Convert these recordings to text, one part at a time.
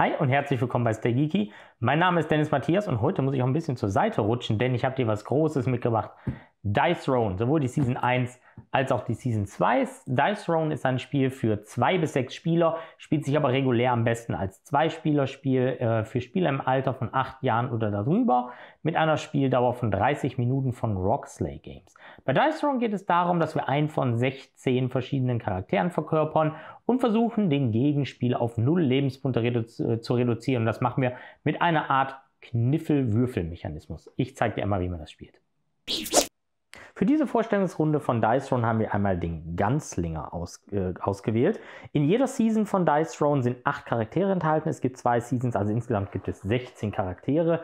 Hi und herzlich willkommen bei Stay Mein Name ist Dennis Matthias und heute muss ich auch ein bisschen zur Seite rutschen, denn ich habe dir was Großes mitgebracht. Dice Throne, sowohl die Season 1 als auch die Season 2. Dice Throne ist ein Spiel für zwei bis sechs Spieler, spielt sich aber regulär am besten als Zwei-Spieler-Spiel äh, für Spieler im Alter von acht Jahren oder darüber mit einer Spieldauer von 30 Minuten von Rockslay Games. Bei Dice Throne geht es darum, dass wir einen von 16 verschiedenen Charakteren verkörpern und versuchen, den Gegenspieler auf null Lebenspunkte redu äh, zu reduzieren. Und das machen wir mit einer Art Kniffel-Würfel-Mechanismus. Ich zeige dir einmal, wie man das spielt. Für diese Vorstellungsrunde von Dice Throne haben wir einmal den Ganzlinger aus, äh, ausgewählt. In jeder Season von Dice Throne sind acht Charaktere enthalten. Es gibt zwei Seasons, also insgesamt gibt es 16 Charaktere.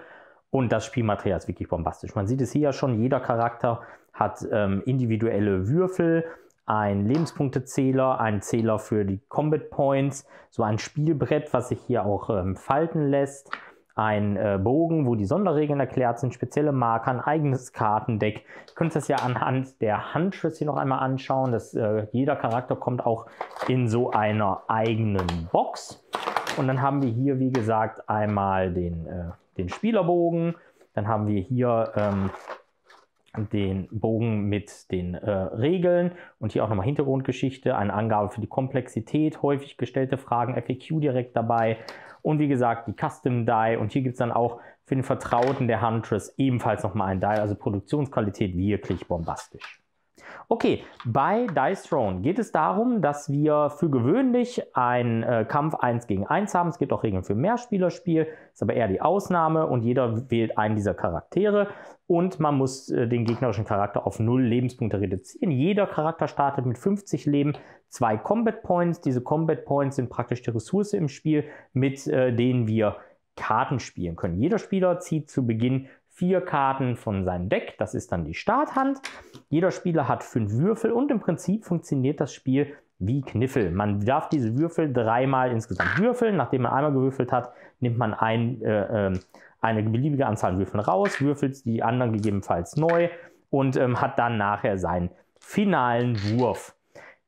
Und das Spielmaterial ist wirklich bombastisch. Man sieht es hier ja schon, jeder Charakter hat ähm, individuelle Würfel, einen Lebenspunktezähler, einen Zähler für die Combat Points, so ein Spielbrett, was sich hier auch ähm, falten lässt ein äh, Bogen, wo die Sonderregeln erklärt sind, spezielle Marker, ein eigenes Kartendeck. Ihr könnt das ja anhand der Handschrift hier noch einmal anschauen. Dass, äh, jeder Charakter kommt auch in so einer eigenen Box. Und dann haben wir hier, wie gesagt, einmal den, äh, den Spielerbogen. Dann haben wir hier ähm, den Bogen mit den äh, Regeln und hier auch nochmal Hintergrundgeschichte, eine Angabe für die Komplexität, häufig gestellte Fragen, FAQ direkt dabei und wie gesagt die Custom Die und hier gibt es dann auch für den Vertrauten der Huntress ebenfalls nochmal ein Die, also Produktionsqualität wirklich bombastisch. Okay, bei Dice Throne geht es darum, dass wir für gewöhnlich einen äh, Kampf 1 gegen 1 haben. Es gibt auch Regeln für Mehrspielerspiel, ist aber eher die Ausnahme und jeder wählt einen dieser Charaktere und man muss äh, den gegnerischen Charakter auf 0 Lebenspunkte reduzieren. Jeder Charakter startet mit 50 Leben, zwei Combat Points. Diese Combat Points sind praktisch die Ressource im Spiel, mit äh, denen wir Karten spielen können. Jeder Spieler zieht zu Beginn vier Karten von seinem Deck. Das ist dann die Starthand. Jeder Spieler hat fünf Würfel und im Prinzip funktioniert das Spiel wie Kniffel. Man darf diese Würfel dreimal insgesamt würfeln. Nachdem man einmal gewürfelt hat, nimmt man ein, äh, ähm, eine beliebige Anzahl an Würfeln raus, würfelt die anderen gegebenenfalls neu und ähm, hat dann nachher seinen finalen Wurf.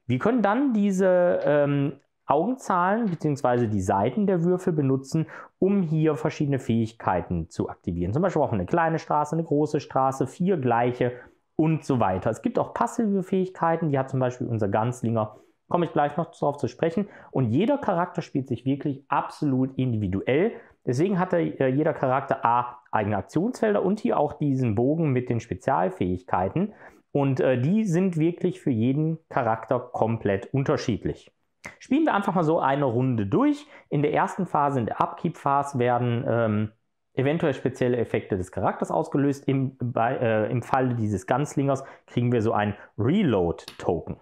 Wir können dann diese ähm, Augenzahlen bzw. die Seiten der Würfel benutzen, um hier verschiedene Fähigkeiten zu aktivieren. Zum Beispiel auch eine kleine Straße, eine große Straße, vier gleiche und so weiter. Es gibt auch passive Fähigkeiten, die hat zum Beispiel unser Ganzlinger komme ich gleich noch darauf zu sprechen. Und jeder Charakter spielt sich wirklich absolut individuell. Deswegen hat äh, jeder Charakter A eigene Aktionsfelder und hier auch diesen Bogen mit den Spezialfähigkeiten. Und äh, die sind wirklich für jeden Charakter komplett unterschiedlich. Spielen wir einfach mal so eine Runde durch. In der ersten Phase, in der Upkeep-Phase, werden ähm, eventuell spezielle Effekte des Charakters ausgelöst. Im, bei, äh, Im Falle dieses Ganzlingers kriegen wir so ein Reload-Token.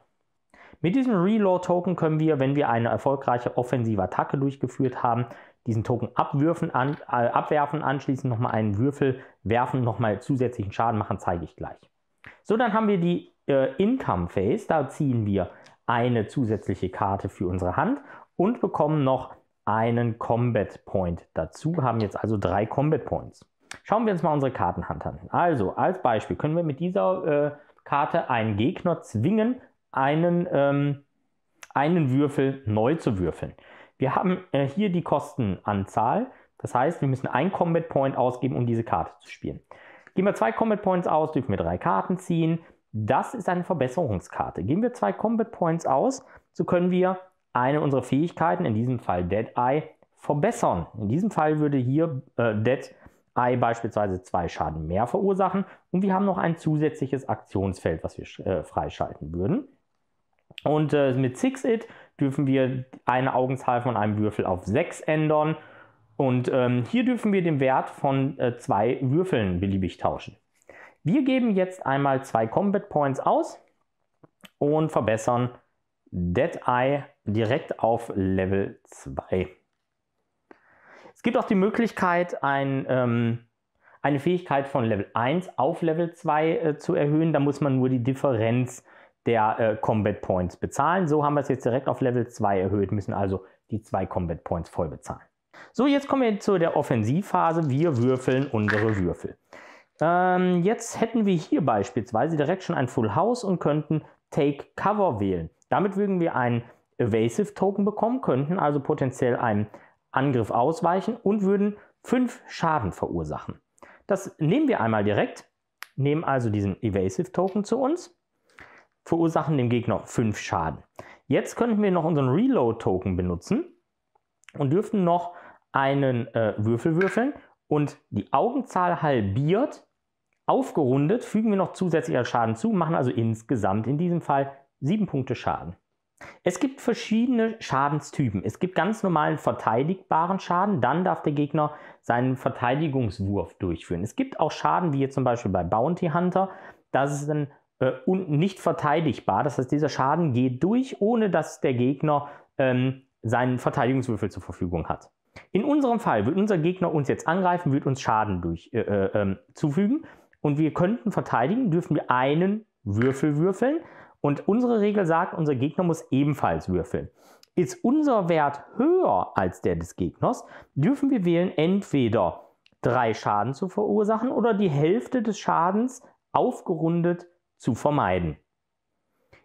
Mit diesem Reload-Token können wir, wenn wir eine erfolgreiche offensive Attacke durchgeführt haben, diesen Token abwürfen, an, äh, abwerfen, anschließend nochmal einen Würfel werfen, nochmal zusätzlichen Schaden machen, zeige ich gleich. So, dann haben wir die äh, Income Phase. Da ziehen wir eine zusätzliche Karte für unsere Hand und bekommen noch einen Combat Point dazu, haben jetzt also drei Combat Points. Schauen wir uns mal unsere Kartenhand an. Also, als Beispiel können wir mit dieser äh, Karte einen Gegner zwingen, einen, ähm, einen Würfel neu zu würfeln. Wir haben äh, hier die Kostenanzahl. Das heißt, wir müssen einen Combat Point ausgeben, um diese Karte zu spielen. Geben wir zwei Combat Points aus, dürfen wir drei Karten ziehen. Das ist eine Verbesserungskarte. Geben wir zwei Combat Points aus, so können wir eine unserer Fähigkeiten, in diesem Fall Dead Eye, verbessern. In diesem Fall würde hier äh, Dead Eye beispielsweise zwei Schaden mehr verursachen und wir haben noch ein zusätzliches Aktionsfeld, was wir äh, freischalten würden. Und äh, mit Six It dürfen wir eine Augenzahl von einem Würfel auf 6 ändern. Und ähm, hier dürfen wir den Wert von äh, zwei Würfeln beliebig tauschen. Wir geben jetzt einmal zwei Combat Points aus und verbessern Dead Eye direkt auf Level 2. Es gibt auch die Möglichkeit, ein, ähm, eine Fähigkeit von Level 1 auf Level 2 äh, zu erhöhen. Da muss man nur die Differenz der äh, Combat Points bezahlen. So haben wir es jetzt direkt auf Level 2 erhöht, müssen also die zwei Combat Points voll bezahlen. So, jetzt kommen wir zu der Offensivphase. Wir würfeln unsere Würfel. Ähm, jetzt hätten wir hier beispielsweise direkt schon ein Full House und könnten Take Cover wählen. Damit würden wir einen Evasive Token bekommen, könnten also potenziell einem Angriff ausweichen und würden 5 Schaden verursachen. Das nehmen wir einmal direkt, nehmen also diesen Evasive Token zu uns, verursachen dem Gegner 5 Schaden. Jetzt könnten wir noch unseren Reload Token benutzen und dürften noch einen äh, Würfel würfeln und die Augenzahl halbiert Aufgerundet fügen wir noch zusätzlicher Schaden zu, machen also insgesamt in diesem Fall sieben Punkte Schaden. Es gibt verschiedene Schadenstypen. Es gibt ganz normalen verteidigbaren Schaden, dann darf der Gegner seinen Verteidigungswurf durchführen. Es gibt auch Schaden, wie jetzt zum Beispiel bei Bounty Hunter, das ist dann äh, nicht verteidigbar. Das heißt, dieser Schaden geht durch, ohne dass der Gegner ähm, seinen Verteidigungswürfel zur Verfügung hat. In unserem Fall wird unser Gegner uns jetzt angreifen, wird uns Schaden durch, äh, äh, ähm, zufügen und wir könnten verteidigen, dürfen wir einen Würfel würfeln. Und unsere Regel sagt, unser Gegner muss ebenfalls würfeln. Ist unser Wert höher als der des Gegners, dürfen wir wählen, entweder drei Schaden zu verursachen oder die Hälfte des Schadens aufgerundet zu vermeiden.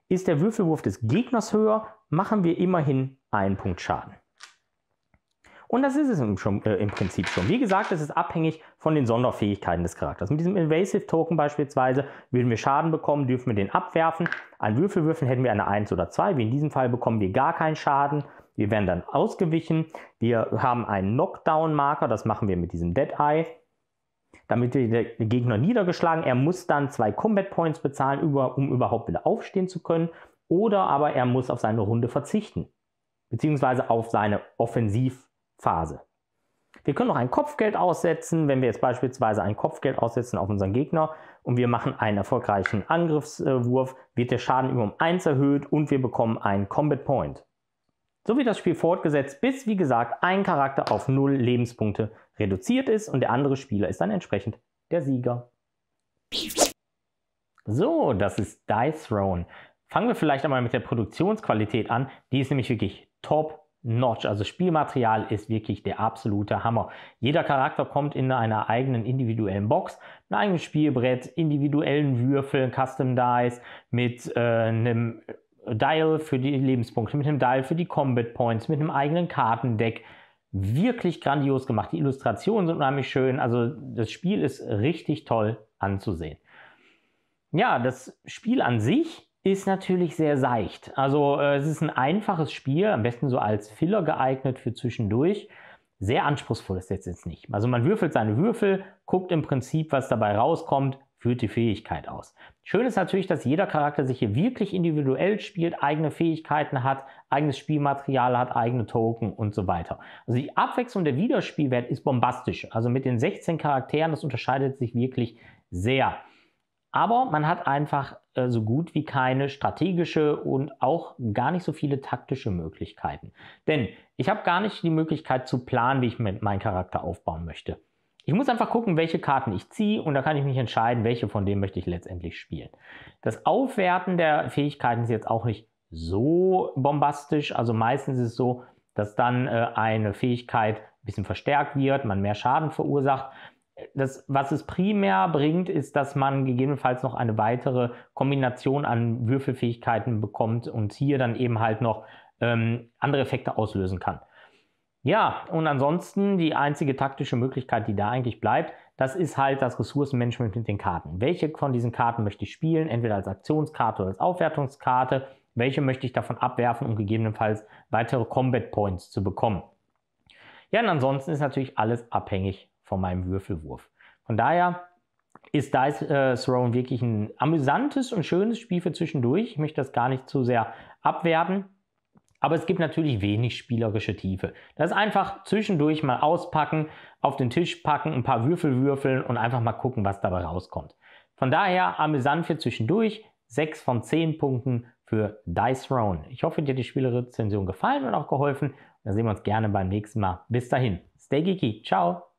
Ist der Würfelwurf des Gegners höher, machen wir immerhin einen Punkt Schaden. Und das ist es schon, äh, im, Prinzip schon. Wie gesagt, es ist abhängig von den Sonderfähigkeiten des Charakters. Mit diesem Invasive Token beispielsweise würden wir Schaden bekommen, dürfen wir den abwerfen. An Würfelwürfen hätten wir eine 1 oder 2. Wie in diesem Fall bekommen wir gar keinen Schaden. Wir werden dann ausgewichen. Wir haben einen Knockdown-Marker, das machen wir mit diesem Dead Eye. Damit wird der Gegner niedergeschlagen. Er muss dann zwei Combat Points bezahlen, um überhaupt wieder aufstehen zu können. Oder aber er muss auf seine Runde verzichten. Beziehungsweise auf seine Offensiv- Phase. Wir können noch ein Kopfgeld aussetzen, wenn wir jetzt beispielsweise ein Kopfgeld aussetzen auf unseren Gegner und wir machen einen erfolgreichen Angriffswurf, wird der Schaden über um 1 erhöht und wir bekommen einen Combat Point. So wird das Spiel fortgesetzt, bis wie gesagt ein Charakter auf 0 Lebenspunkte reduziert ist und der andere Spieler ist dann entsprechend der Sieger. So, das ist Dice Throne. Fangen wir vielleicht einmal mit der Produktionsqualität an. Die ist nämlich wirklich top Notch. Also Spielmaterial ist wirklich der absolute Hammer. Jeder Charakter kommt in einer eigenen individuellen Box, ein eigenes Spielbrett, individuellen Würfeln, Custom Dice mit äh, einem Dial für die Lebenspunkte, mit einem Dial für die Combat Points, mit einem eigenen Kartendeck. Wirklich grandios gemacht. Die Illustrationen sind unheimlich schön. Also das Spiel ist richtig toll anzusehen. Ja, das Spiel an sich ist natürlich sehr seicht. Also äh, es ist ein einfaches Spiel, am besten so als Filler geeignet für zwischendurch. Sehr anspruchsvoll ist jetzt jetzt nicht. Also man würfelt seine Würfel, guckt im Prinzip, was dabei rauskommt, führt die Fähigkeit aus. Schön ist natürlich, dass jeder Charakter sich hier wirklich individuell spielt, eigene Fähigkeiten hat, eigenes Spielmaterial hat, eigene Token und so weiter. Also die Abwechslung der Wiederspielwert ist bombastisch. Also mit den 16 Charakteren, das unterscheidet sich wirklich sehr. Aber man hat einfach äh, so gut wie keine strategische und auch gar nicht so viele taktische Möglichkeiten. Denn ich habe gar nicht die Möglichkeit zu planen, wie ich meinen Charakter aufbauen möchte. Ich muss einfach gucken, welche Karten ich ziehe und da kann ich mich entscheiden, welche von denen möchte ich letztendlich spielen. Das Aufwerten der Fähigkeiten ist jetzt auch nicht so bombastisch. Also meistens ist es so, dass dann äh, eine Fähigkeit ein bisschen verstärkt wird, man mehr Schaden verursacht das, was es primär bringt, ist, dass man gegebenenfalls noch eine weitere Kombination an Würfelfähigkeiten bekommt und hier dann eben halt noch ähm, andere Effekte auslösen kann. Ja, und ansonsten die einzige taktische Möglichkeit, die da eigentlich bleibt, das ist halt das Ressourcenmanagement mit den Karten. Welche von diesen Karten möchte ich spielen? Entweder als Aktionskarte oder als Aufwertungskarte. Welche möchte ich davon abwerfen, um gegebenenfalls weitere Combat Points zu bekommen? Ja, und ansonsten ist natürlich alles abhängig von meinem Würfelwurf. Von daher ist Dice äh, Throne wirklich ein amüsantes und schönes Spiel für zwischendurch. Ich möchte das gar nicht zu sehr abwerten. Aber es gibt natürlich wenig spielerische Tiefe. Das ist einfach zwischendurch mal auspacken, auf den Tisch packen, ein paar Würfel würfeln und einfach mal gucken, was dabei rauskommt. Von daher amüsant für zwischendurch. 6 von 10 Punkten für Dice Throne. Ich hoffe, dir hat die Spielerezension gefallen und auch geholfen. Dann sehen wir uns gerne beim nächsten Mal. Bis dahin. Stay geeky. Ciao.